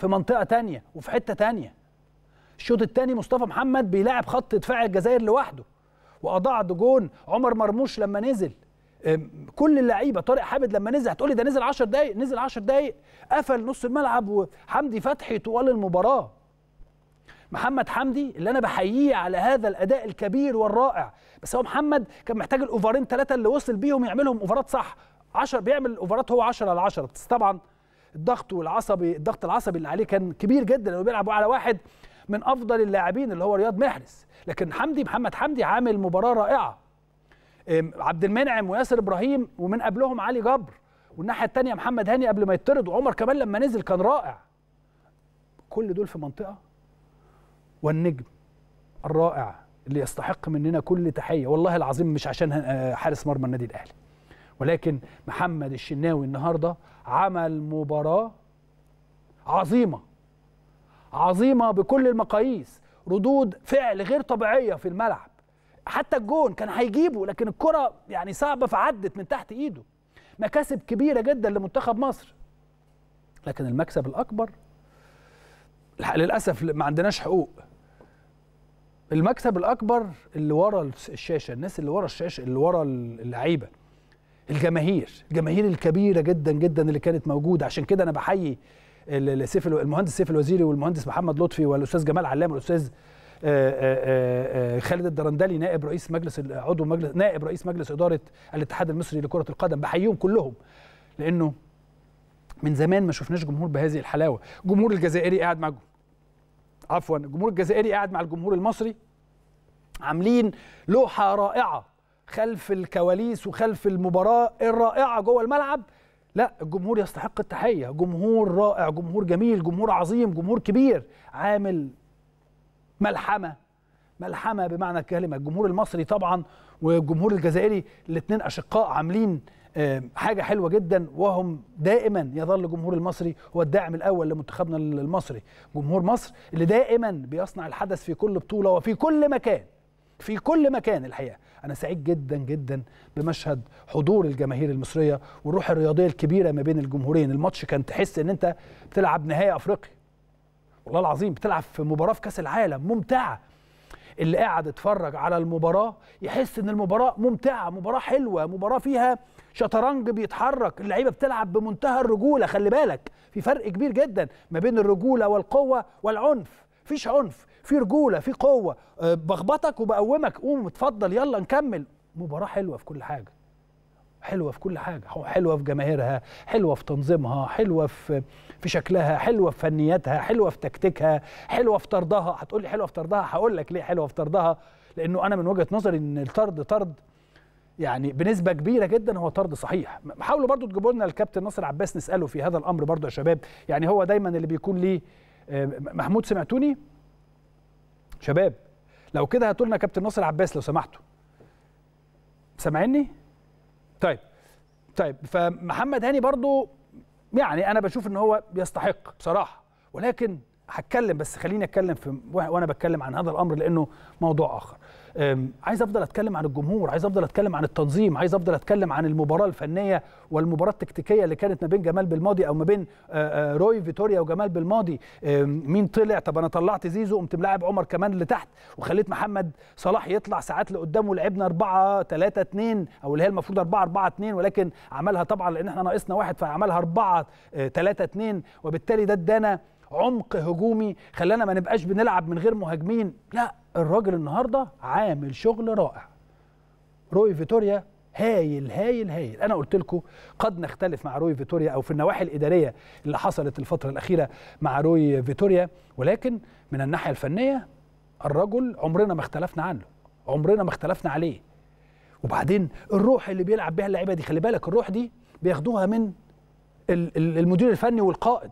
في منطقه تانية وفي حته تانية الشوط الثاني مصطفى محمد بيلاعب خط دفاع الجزائر لوحده واضاع جون عمر مرموش لما نزل كل اللعيبه طارق حامد لما نزل هتقولي ده نزل 10 دقايق نزل 10 دقايق قفل نص الملعب وحمدي فتحي طوال المباراه محمد حمدي اللي انا بحييه على هذا الاداء الكبير والرائع بس هو محمد كان محتاج الاوفرين ثلاثه اللي وصل بيهم يعملهم اوفرات صح 10 بيعمل اوفرات هو 10 على 10 بس طبعا الضغط والعصبي الضغط العصبي اللي عليه كان كبير جدا لانه بيلعب على واحد من افضل اللاعبين اللي هو رياض محرز لكن حمدي محمد حمدي عامل مباراه رائعه عبد المنعم وياسر ابراهيم ومن قبلهم علي جبر والناحيه الثانيه محمد هاني قبل ما يطرد وعمر كمان لما نزل كان رائع كل دول في منطقه والنجم الرائع اللي يستحق مننا كل تحيه والله العظيم مش عشان آه، حارس مرمى النادي الاهلي ولكن محمد الشناوي النهارده عمل مباراه عظيمه عظيمه بكل المقاييس ردود فعل غير طبيعيه في الملعب حتى الجون كان هيجيبه لكن الكره يعني صعبه فعدت من تحت ايده مكاسب كبيره جدا لمنتخب مصر لكن المكسب الاكبر للاسف ما عندناش حقوق المكسب الاكبر اللي ورا الشاشه الناس اللي ورا الشاشه اللي ورا اللعيبه الجماهير الجماهير الكبيره جدا جدا اللي كانت موجوده عشان كده انا بحيي سيف المهندس سيف الوزيري والمهندس محمد لطفي والاستاذ جمال علام والاستاذ آه، آه، آه، خالد الدرندلي نائب رئيس مجلس عضو مجلس نائب رئيس مجلس اداره الاتحاد المصري لكره القدم بحييهم كلهم لانه من زمان ما شفناش جمهور بهذه الحلاوه جمهور الجزائري قاعد مع عفوا الجمهور الجزائري قاعد مع الجمهور المصري عاملين لوحه رائعه خلف الكواليس وخلف المباراه الرائعه جوه الملعب لا الجمهور يستحق التحيه جمهور رائع جمهور جميل جمهور عظيم جمهور كبير عامل ملحمه ملحمه بمعنى الكلمه الجمهور المصري طبعا والجمهور الجزائري الاثنين اشقاء عاملين آه، حاجه حلوه جدا وهم دائما يظل الجمهور المصري هو الداعم الاول لمنتخبنا المصري جمهور مصر اللي دائما بيصنع الحدث في كل بطوله وفي كل مكان في كل مكان الحقيقه انا سعيد جدا جدا بمشهد حضور الجماهير المصريه والروح الرياضيه الكبيره ما بين الجمهورين الماتش كان تحس ان انت بتلعب نهائي افريقي والله العظيم بتلعب في مباراه في كاس العالم ممتعه اللي قاعد اتفرج على المباراه يحس ان المباراه ممتعه مباراه حلوه مباراه فيها شطرنج بيتحرك اللعيبه بتلعب بمنتهى الرجوله خلي بالك في فرق كبير جدا ما بين الرجوله والقوه والعنف فيش عنف في رجوله في قوه آه، بخبطك وبقومك قوم اتفضل يلا نكمل مباراه حلوه في كل حاجه حلوه في كل حاجه حلوه في جماهيرها حلوه في تنظيمها حلوه في في شكلها حلوه في فنياتها حلوه في تكتيكها حلوه في طردها هتقول لي حلوه في طردها هقول لك ليه حلوه في طردها لانه انا من وجهه نظري ان الطرد طرد يعني بنسبة كبيرة جدا هو طرد صحيح حاولوا برضو تجيبوا لنا الكابتن ناصر عباس نسأله في هذا الأمر برضو يا شباب يعني هو دايما اللي بيكون ليه آه، محمود سمعتوني شباب لو كده هاتوا لنا كابتن ناصر عباس لو سمحتوا سامعني طيب طيب فمحمد هاني برضو يعني انا بشوف ان هو يستحق بصراحه ولكن هتكلم بس خليني اتكلم في وانا بتكلم عن هذا الامر لانه موضوع اخر عايز افضل اتكلم عن الجمهور عايز افضل اتكلم عن التنظيم عايز افضل اتكلم عن المباراه الفنيه والمباراه التكتيكيه اللي كانت ما بين جمال بالماضي او ما بين روي فيتوريا وجمال بالماضي مين طلع طب انا طلعت زيزو قمت ملاعب عمر كمان لتحت وخليت محمد صلاح يطلع ساعات لقدام ولعبنا 4 3 2 او اللي هي المفروض 4 4 2 ولكن عملها طبعا لان احنا ناقصنا واحد فعملها 4 3 2 وبالتالي ده ادانا عمق هجومي خلانا ما نبقاش بنلعب من غير مهاجمين لا الراجل النهارده عامل شغل رائع روي فيتوريا هايل هايل هايل انا قلت لكم قد نختلف مع روي فيتوريا او في النواحي الاداريه اللي حصلت الفتره الاخيره مع روي فيتوريا ولكن من الناحيه الفنيه الرجل عمرنا ما اختلفنا عنه عمرنا ما اختلفنا عليه وبعدين الروح اللي بيلعب بها اللعيبه دي خلي بالك الروح دي بياخدوها من المدير الفني والقائد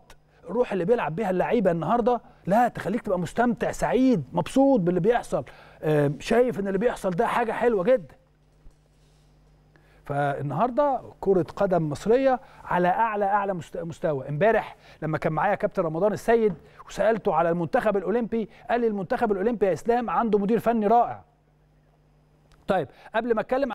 الروح اللي بيلعب بيها اللعيبه النهارده لا تخليك تبقى مستمتع سعيد مبسوط باللي بيحصل آه، شايف ان اللي بيحصل ده حاجه حلوه جدا فالنهارده كره قدم مصريه على اعلى اعلى مستوى امبارح لما كان معايا كابتن رمضان السيد وسالته على المنتخب الاولمبي قال لي المنتخب الاولمبي يا اسلام عنده مدير فني رائع طيب قبل ما اتكلم